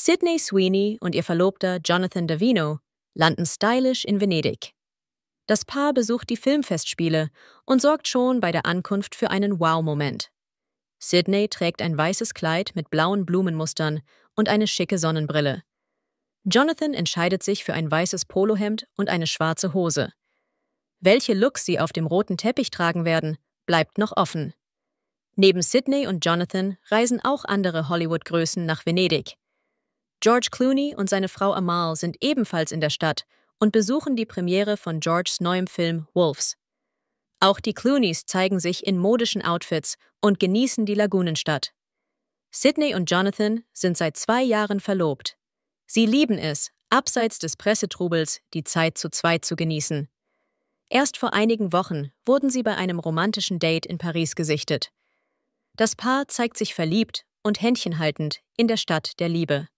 Sydney Sweeney und ihr Verlobter Jonathan Davino landen stylisch in Venedig. Das Paar besucht die Filmfestspiele und sorgt schon bei der Ankunft für einen Wow-Moment. Sydney trägt ein weißes Kleid mit blauen Blumenmustern und eine schicke Sonnenbrille. Jonathan entscheidet sich für ein weißes Polohemd und eine schwarze Hose. Welche Looks sie auf dem roten Teppich tragen werden, bleibt noch offen. Neben Sydney und Jonathan reisen auch andere Hollywood-Größen nach Venedig. George Clooney und seine Frau Amal sind ebenfalls in der Stadt und besuchen die Premiere von Georges neuem Film Wolves. Auch die Clooneys zeigen sich in modischen Outfits und genießen die Lagunenstadt. Sydney und Jonathan sind seit zwei Jahren verlobt. Sie lieben es, abseits des Pressetrubels die Zeit zu zweit zu genießen. Erst vor einigen Wochen wurden sie bei einem romantischen Date in Paris gesichtet. Das Paar zeigt sich verliebt und händchenhaltend in der Stadt der Liebe.